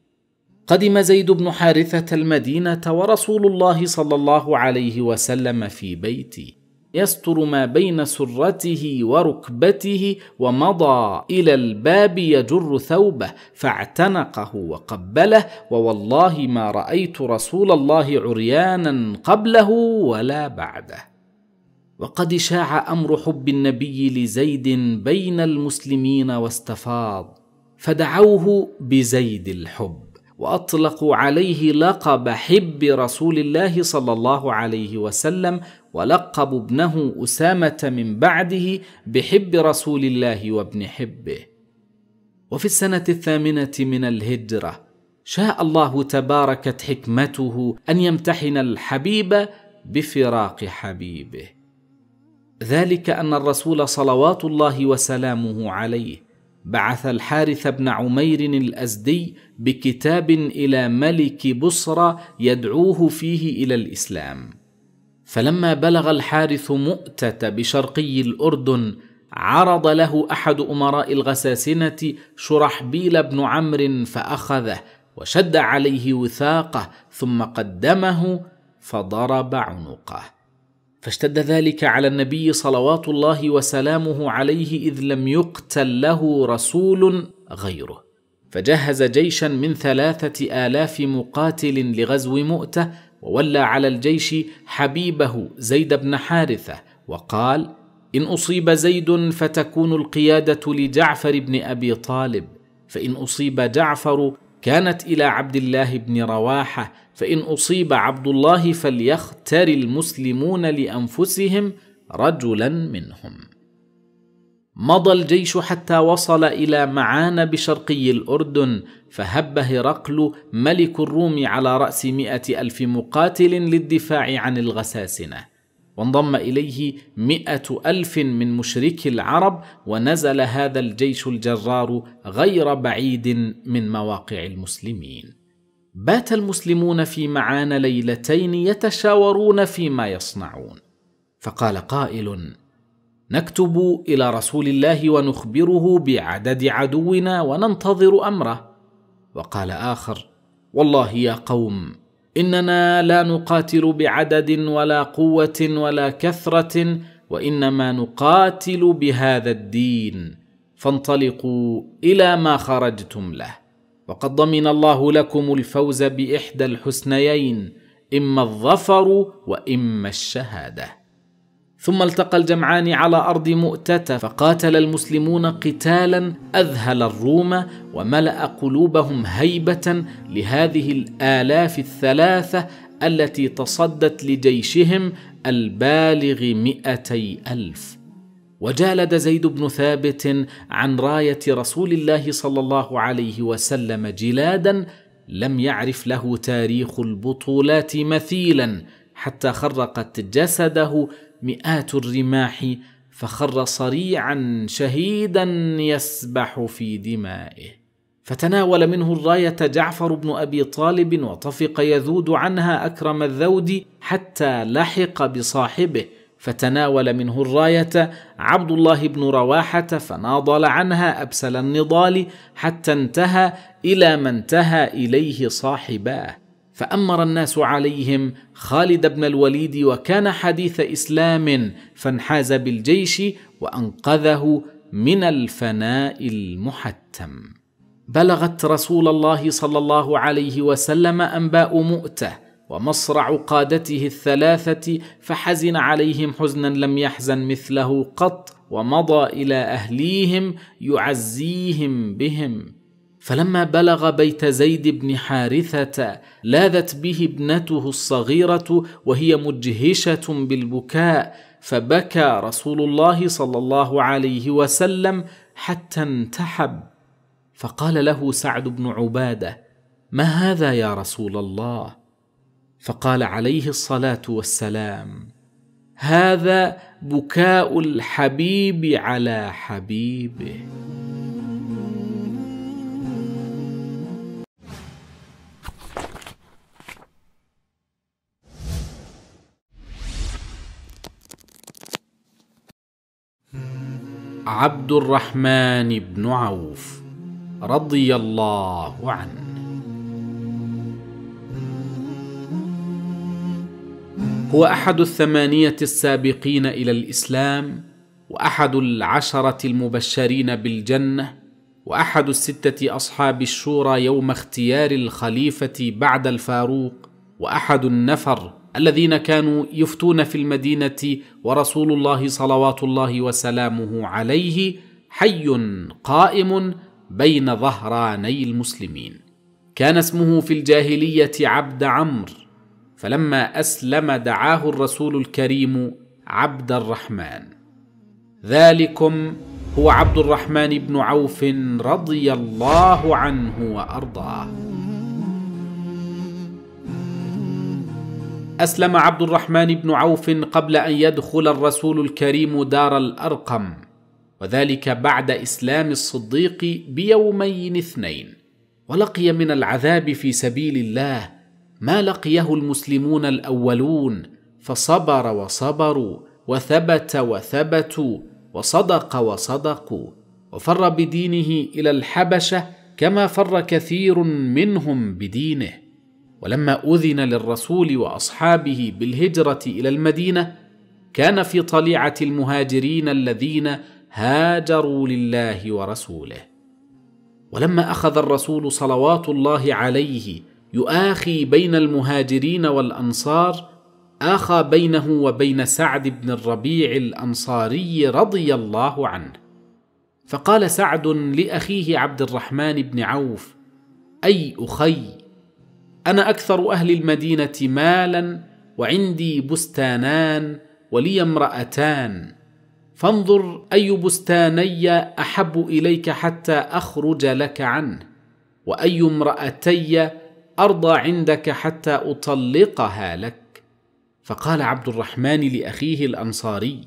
قدم زيد بن حارثه المدينه ورسول الله صلى الله عليه وسلم في بيتي يستر ما بين سرته وركبته ومضى الى الباب يجر ثوبه فاعتنقه وقبله ووالله ما رايت رسول الله عريانا قبله ولا بعده وقد شاع امر حب النبي لزيد بين المسلمين واستفاض فدعوه بزيد الحب واطلقوا عليه لقب حب رسول الله صلى الله عليه وسلم ولقبوا ابنه اسامه من بعده بحب رسول الله وابن حبه وفي السنه الثامنه من الهجره شاء الله تباركت حكمته ان يمتحن الحبيب بفراق حبيبه ذلك ان الرسول صلوات الله وسلامه عليه بعث الحارث بن عمير الازدي بكتاب الى ملك بصرى يدعوه فيه الى الاسلام فلما بلغ الحارث مؤته بشرقي الاردن عرض له احد امراء الغساسنه شرحبيل بن عمرو فاخذه وشد عليه وثاقه ثم قدمه فضرب عنقه فاشتد ذلك على النبي صلوات الله وسلامه عليه اذ لم يقتل له رسول غيره فجهز جيشا من ثلاثه الاف مقاتل لغزو مؤته وولى على الجيش حبيبه زيد بن حارثه وقال ان اصيب زيد فتكون القياده لجعفر بن ابي طالب فان اصيب جعفر كانت الى عبد الله بن رواحه فان اصيب عبد الله فليختر المسلمون لانفسهم رجلا منهم مضى الجيش حتى وصل الى معان بشرقي الاردن فهب هرقل ملك الروم على راس مائه الف مقاتل للدفاع عن الغساسنه وانضم إليه مئة ألف من مشركي العرب ونزل هذا الجيش الجرار غير بعيد من مواقع المسلمين بات المسلمون في معان ليلتين يتشاورون فيما يصنعون فقال قائل نكتب الى رسول الله ونخبره بعدد عدونا وننتظر امره وقال اخر والله يا قوم اننا لا نقاتل بعدد ولا قوه ولا كثره وانما نقاتل بهذا الدين فانطلقوا الى ما خرجتم له وقد ضمن الله لكم الفوز باحدى الحسنيين اما الظفر واما الشهاده ثم التقى الجمعان على أرض مؤتة فقاتل المسلمون قتالا أذهل الروم وملأ قلوبهم هيبة لهذه الآلاف الثلاثة التي تصدت لجيشهم البالغ مئتي ألف وجالد زيد بن ثابت عن راية رسول الله صلى الله عليه وسلم جلادا لم يعرف له تاريخ البطولات مثيلا حتى خرقت جسده مئات الرماح فخر صريعا شهيدا يسبح في دمائه فتناول منه الرايه جعفر بن ابي طالب وطفق يذود عنها اكرم الذود حتى لحق بصاحبه فتناول منه الرايه عبد الله بن رواحه فناضل عنها ابسل النضال حتى انتهى الى ما انتهى اليه صاحباه فامر الناس عليهم خالد بن الوليد وكان حديث اسلام فانحاز بالجيش وانقذه من الفناء المحتم بلغت رسول الله صلى الله عليه وسلم انباء مؤته ومصرع قادته الثلاثه فحزن عليهم حزنا لم يحزن مثله قط ومضى الى اهليهم يعزيهم بهم فلما بلغ بيت زيد بن حارثه لاذت به ابنته الصغيره وهي مجهشه بالبكاء فبكى رسول الله صلى الله عليه وسلم حتى انتحب فقال له سعد بن عباده ما هذا يا رسول الله فقال عليه الصلاه والسلام هذا بكاء الحبيب على حبيبه عبد الرحمن بن عوف رضي الله عنه هو احد الثمانيه السابقين الى الاسلام واحد العشره المبشرين بالجنه واحد السته اصحاب الشورى يوم اختيار الخليفه بعد الفاروق واحد النفر الذين كانوا يفتون في المدينه ورسول الله صلوات الله وسلامه عليه حي قائم بين ظهراني المسلمين كان اسمه في الجاهليه عبد عمرو فلما اسلم دعاه الرسول الكريم عبد الرحمن ذلكم هو عبد الرحمن بن عوف رضي الله عنه وارضاه أسلم عبد الرحمن بن عوف قبل أن يدخل الرسول الكريم دار الأرقم وذلك بعد إسلام الصديق بيومين اثنين ولقي من العذاب في سبيل الله ما لقيه المسلمون الأولون فصبر وصبروا وثبت وثبتوا وصدق وصدقوا وفر بدينه إلى الحبشة كما فر كثير منهم بدينه ولما اذن للرسول واصحابه بالهجره الى المدينه كان في طليعه المهاجرين الذين هاجروا لله ورسوله ولما اخذ الرسول صلوات الله عليه يؤاخي بين المهاجرين والانصار اخى بينه وبين سعد بن الربيع الانصاري رضي الله عنه فقال سعد لاخيه عبد الرحمن بن عوف اي اخي انا اكثر اهل المدينه مالا وعندي بستانان ولي امراتان فانظر اي بستاني احب اليك حتى اخرج لك عنه واي امراتي ارضى عندك حتى اطلقها لك فقال عبد الرحمن لاخيه الانصاري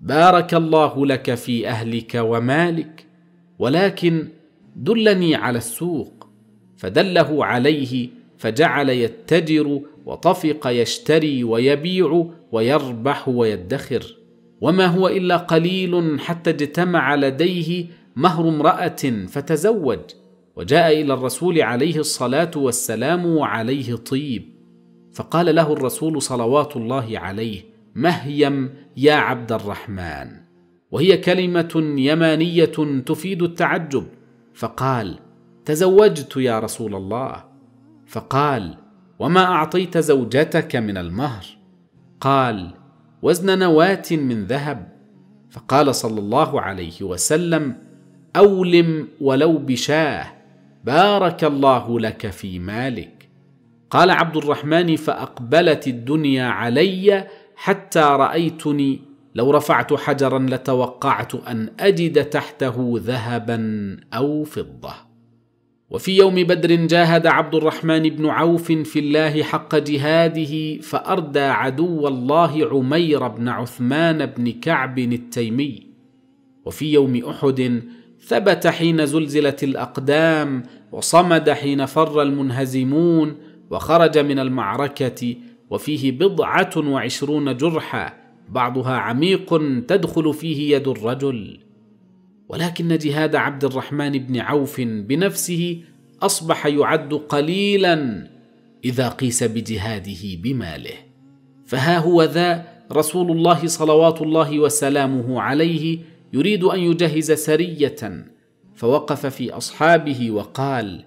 بارك الله لك في اهلك ومالك ولكن دلني على السوق فدله عليه فجعل يتجر وطفق يشتري ويبيع ويربح ويدخر وما هو الا قليل حتى اجتمع لديه مهر امراه فتزوج وجاء الى الرسول عليه الصلاه والسلام وعليه طيب فقال له الرسول صلوات الله عليه مهيم يا عبد الرحمن وهي كلمه يمانيه تفيد التعجب فقال تزوجت يا رسول الله فقال وما اعطيت زوجتك من المهر قال وزن نواه من ذهب فقال صلى الله عليه وسلم اولم ولو بشاه بارك الله لك في مالك قال عبد الرحمن فاقبلت الدنيا علي حتى رايتني لو رفعت حجرا لتوقعت ان اجد تحته ذهبا او فضه وفي يوم بدر جاهد عبد الرحمن بن عوف في الله حق جهاده فأردى عدو الله عمير بن عثمان بن كعب التيمي وفي يوم أحد ثبت حين زلزلت الأقدام وصمد حين فر المنهزمون وخرج من المعركة وفيه بضعة وعشرون جرحى بعضها عميق تدخل فيه يد الرجل ولكن جهاد عبد الرحمن بن عوف بنفسه اصبح يعد قليلا اذا قيس بجهاده بماله فها هو ذا رسول الله صلوات الله وسلامه عليه يريد ان يجهز سريه فوقف في اصحابه وقال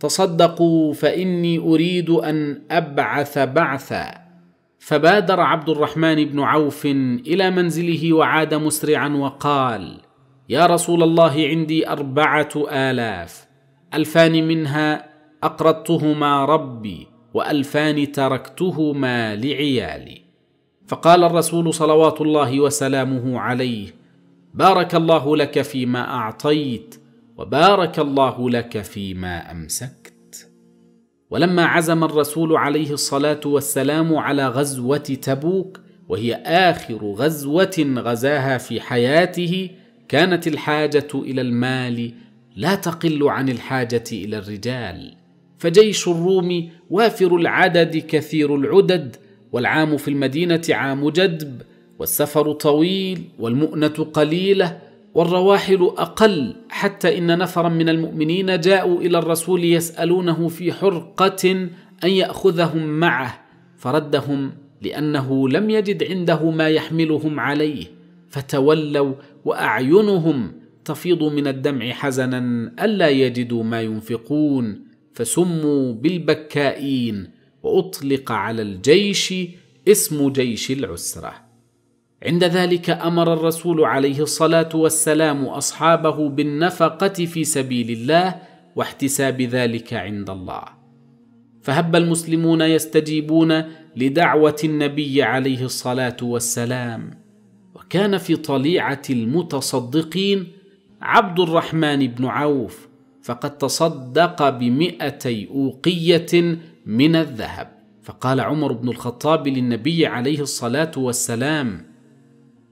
تصدقوا فاني اريد ان ابعث بعثا فبادر عبد الرحمن بن عوف الى منزله وعاد مسرعا وقال يا رسول الله عندي اربعه الاف الفان منها اقرضتهما ربي والفان تركتهما لعيالي فقال الرسول صلوات الله وسلامه عليه بارك الله لك فيما اعطيت وبارك الله لك فيما امسكت ولما عزم الرسول عليه الصلاه والسلام على غزوه تبوك وهي اخر غزوه غزاها في حياته كانت الحاجه الى المال لا تقل عن الحاجه الى الرجال فجيش الروم وافر العدد كثير العدد والعام في المدينه عام جدب والسفر طويل والمؤنه قليله والرواحل اقل حتى ان نفرا من المؤمنين جاءوا الى الرسول يسالونه في حرقه ان ياخذهم معه فردهم لانه لم يجد عنده ما يحملهم عليه فتولوا واعينهم تفيض من الدمع حزنا الا يجدوا ما ينفقون فسموا بالبكائين واطلق على الجيش اسم جيش العسره عند ذلك امر الرسول عليه الصلاه والسلام اصحابه بالنفقه في سبيل الله واحتساب ذلك عند الله فهب المسلمون يستجيبون لدعوه النبي عليه الصلاه والسلام كان في طليعه المتصدقين عبد الرحمن بن عوف فقد تصدق بمئتي اوقيه من الذهب فقال عمر بن الخطاب للنبي عليه الصلاه والسلام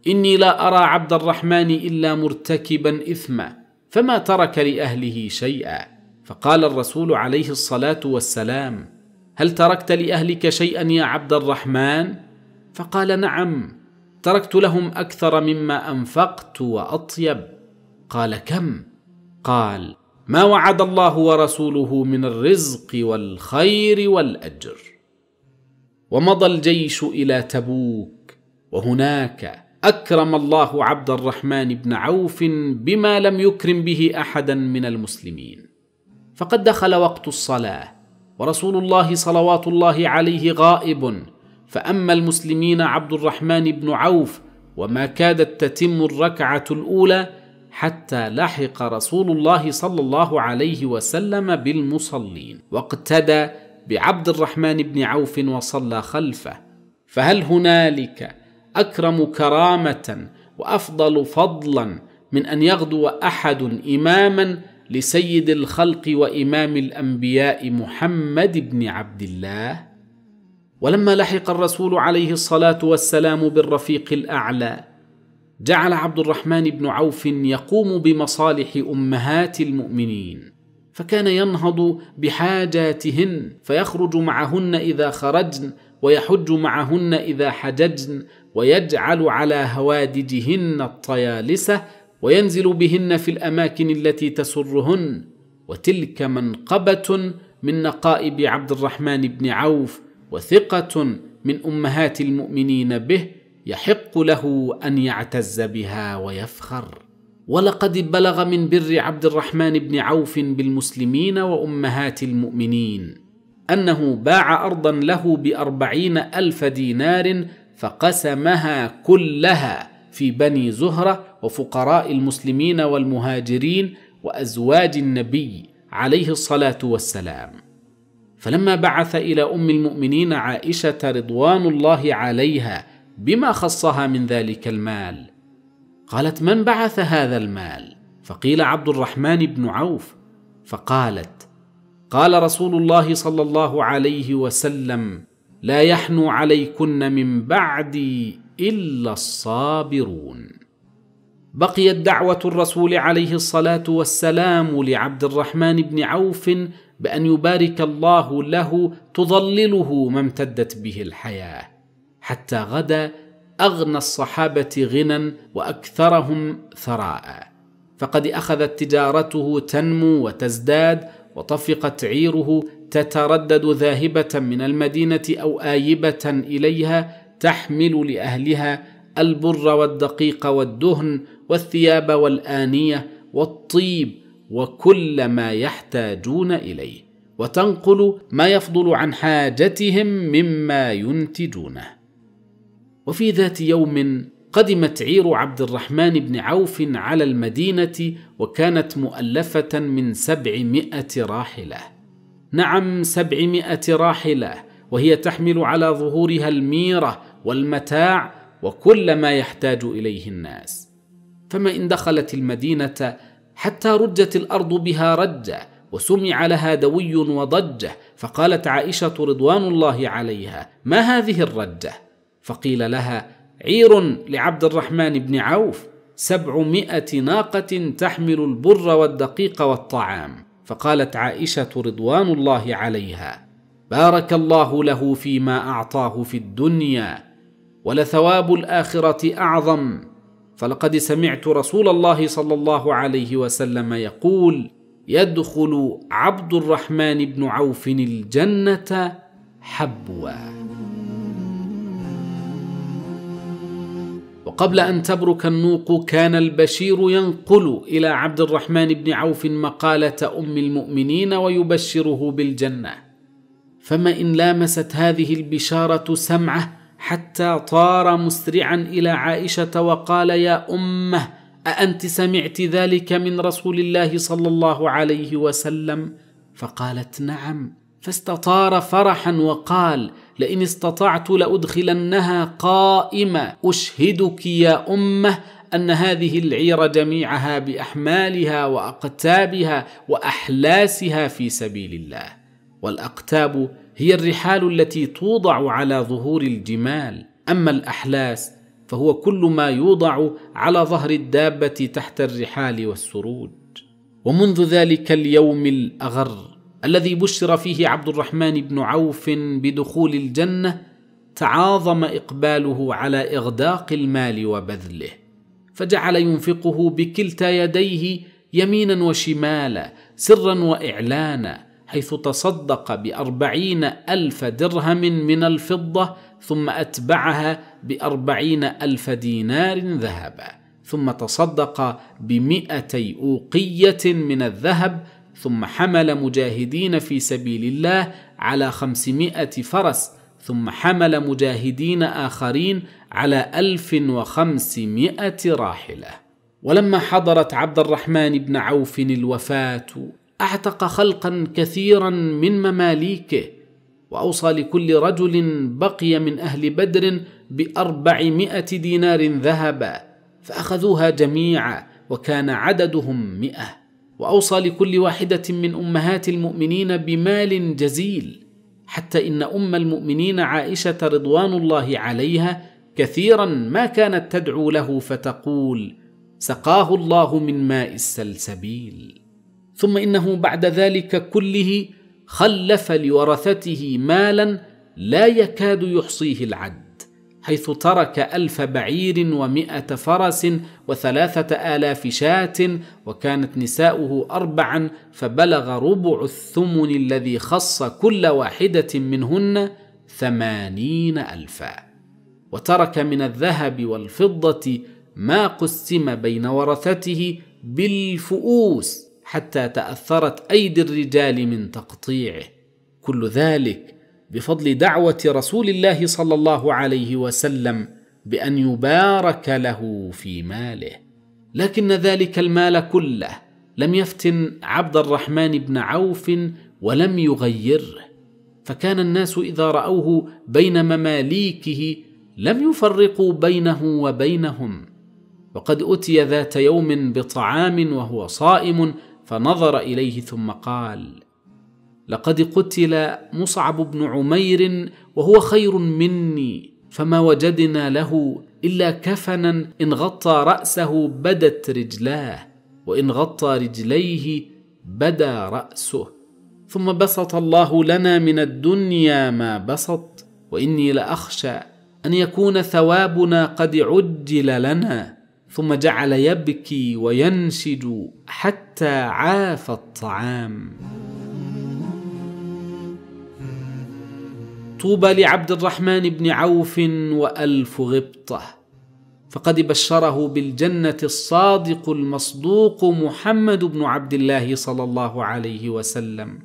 اني لا ارى عبد الرحمن الا مرتكبا اثما فما ترك لاهله شيئا فقال الرسول عليه الصلاه والسلام هل تركت لاهلك شيئا يا عبد الرحمن فقال نعم تركت لهم اكثر مما انفقت واطيب قال كم قال ما وعد الله ورسوله من الرزق والخير والاجر ومضى الجيش الى تبوك وهناك اكرم الله عبد الرحمن بن عوف بما لم يكرم به احدا من المسلمين فقد دخل وقت الصلاه ورسول الله صلوات الله عليه غائب فأما المسلمين عبد الرحمن بن عوف وما كادت تتم الركعة الأولى حتى لحق رسول الله صلى الله عليه وسلم بالمصلين واقتدى بعبد الرحمن بن عوف وصلى خلفه فهل هنالك اكرم كرامه وافضل فضلا من ان يغدو احد اماما لسيد الخلق وامام الانبياء محمد بن عبد الله ولما لحق الرسول عليه الصلاه والسلام بالرفيق الاعلى جعل عبد الرحمن بن عوف يقوم بمصالح امهات المؤمنين فكان ينهض بحاجاتهن فيخرج معهن اذا خرجن ويحج معهن اذا حججن ويجعل على هوادجهن الطيالسه وينزل بهن في الاماكن التي تسرهن وتلك منقبه من نقائب عبد الرحمن بن عوف وثقه من امهات المؤمنين به يحق له ان يعتز بها ويفخر ولقد بلغ من بر عبد الرحمن بن عوف بالمسلمين وامهات المؤمنين انه باع ارضا له باربعين الف دينار فقسمها كلها في بني زهره وفقراء المسلمين والمهاجرين وازواج النبي عليه الصلاه والسلام فلما بعث الى ام المؤمنين عائشه رضوان الله عليها بما خصها من ذلك المال قالت من بعث هذا المال فقيل عبد الرحمن بن عوف فقالت قال رسول الله صلى الله عليه وسلم لا يحنو عليكن من بعدي الا الصابرون بقيت دعوه الرسول عليه الصلاه والسلام لعبد الرحمن بن عوف بان يبارك الله له تظلله ما امتدت به الحياه حتى غدا اغنى الصحابه غنى واكثرهم ثراء فقد اخذت تجارته تنمو وتزداد وطفقت عيره تتردد ذاهبه من المدينه او ايبه اليها تحمل لاهلها البر والدقيق والدهن والثياب والانيه والطيب وكل ما يحتاجون اليه وتنقل ما يفضل عن حاجتهم مما ينتجونه وفي ذات يوم قدمت عير عبد الرحمن بن عوف على المدينه وكانت مؤلفه من سبعمائه راحله نعم سبعمائه راحله وهي تحمل على ظهورها الميره والمتاع وكل ما يحتاج اليه الناس فما ان دخلت المدينه حتى رجت الارض بها رجه وسمع لها دوي وضجه فقالت عائشه رضوان الله عليها ما هذه الرجه فقيل لها عير لعبد الرحمن بن عوف سبعمائه ناقه تحمل البر والدقيق والطعام فقالت عائشه رضوان الله عليها بارك الله له فيما اعطاه في الدنيا ولثواب الاخره اعظم فلقد سمعت رسول الله صلى الله عليه وسلم يقول يدخل عبد الرحمن بن عوف الجنه حبوا وقبل ان تبرك النوق كان البشير ينقل الى عبد الرحمن بن عوف مقاله ام المؤمنين ويبشره بالجنه فما ان لامست هذه البشاره سمعه حتى طار مسرعا الى عائشه وقال يا امه اانت سمعت ذلك من رسول الله صلى الله عليه وسلم فقالت نعم فاستطار فرحا وقال لئن استطعت لادخلنها قائمه اشهدك يا امه ان هذه العير جميعها باحمالها واقتابها واحلاسها في سبيل الله والاقتاب هي الرحال التي توضع على ظهور الجمال اما الاحلاس فهو كل ما يوضع على ظهر الدابه تحت الرحال والسروج ومنذ ذلك اليوم الاغر الذي بشر فيه عبد الرحمن بن عوف بدخول الجنه تعاظم اقباله على اغداق المال وبذله فجعل ينفقه بكلتا يديه يمينا وشمالا سرا واعلانا حيث تصدق بأربعين ألف درهم من الفضة ثم أتبعها بأربعين ألف دينار ذهبا ثم تصدق بمئتي أوقية من الذهب ثم حمل مجاهدين في سبيل الله على خمسمائة فرس ثم حمل مجاهدين آخرين على ألف وخمسمائة راحلة ولما حضرت عبد الرحمن بن عوف الوفاة اعتق خلقا كثيرا من مماليكه واوصى لكل رجل بقي من اهل بدر باربعمائه دينار ذهبا فاخذوها جميعا وكان عددهم مئه واوصى لكل واحده من امهات المؤمنين بمال جزيل حتى ان ام المؤمنين عائشه رضوان الله عليها كثيرا ما كانت تدعو له فتقول سقاه الله من ماء السلسبيل ثم انه بعد ذلك كله خلف لورثته مالا لا يكاد يحصيه العد حيث ترك الف بعير ومائه فرس وثلاثه الاف شاه وكانت نساؤه اربعا فبلغ ربع الثمن الذي خص كل واحده منهن ثمانين الفا وترك من الذهب والفضه ما قسم بين ورثته بالفؤوس حتى تاثرت ايدي الرجال من تقطيعه كل ذلك بفضل دعوه رسول الله صلى الله عليه وسلم بان يبارك له في ماله لكن ذلك المال كله لم يفتن عبد الرحمن بن عوف ولم يغيره فكان الناس اذا راوه بين مماليكه لم يفرقوا بينه وبينهم وقد اتي ذات يوم بطعام وهو صائم فنظر اليه ثم قال لقد قتل مصعب بن عمير وهو خير مني فما وجدنا له الا كفنا ان غطى راسه بدت رجلاه وان غطى رجليه بدا راسه ثم بسط الله لنا من الدنيا ما بسط واني لاخشى ان يكون ثوابنا قد عجل لنا ثم جعل يبكي وينشد حتى عاف الطعام طوبى لعبد الرحمن بن عوف والف غبطه فقد بشره بالجنه الصادق المصدوق محمد بن عبد الله صلى الله عليه وسلم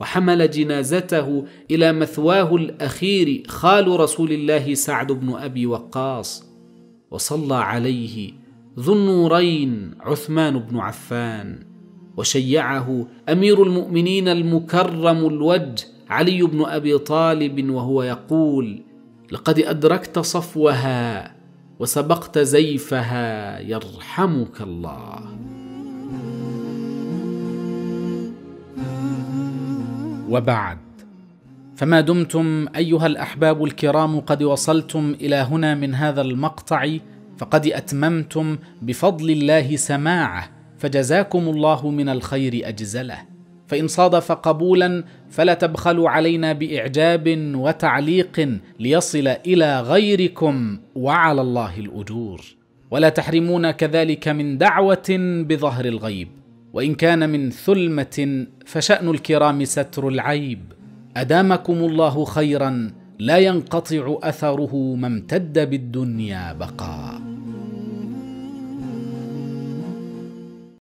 وحمل جنازته الى مثواه الاخير خال رسول الله سعد بن ابي وقاص وصلى عليه ذو النورين عثمان بن عفان وشيعه امير المؤمنين المكرم الوجه علي بن ابي طالب وهو يقول لقد ادركت صفوها وسبقت زيفها يرحمك الله وبعد فما دمتم ايها الاحباب الكرام قد وصلتم الى هنا من هذا المقطع فقد اتممتم بفضل الله سماعه فجزاكم الله من الخير اجزله فان صادف قبولا فلا تبخلوا علينا باعجاب وتعليق ليصل الى غيركم وعلى الله الاجور ولا تحرمونا كذلك من دعوه بظهر الغيب وان كان من ثلمه فشان الكرام ستر العيب ادامكم الله خيرا لا ينقطع اثره ما امتد بالدنيا بقاء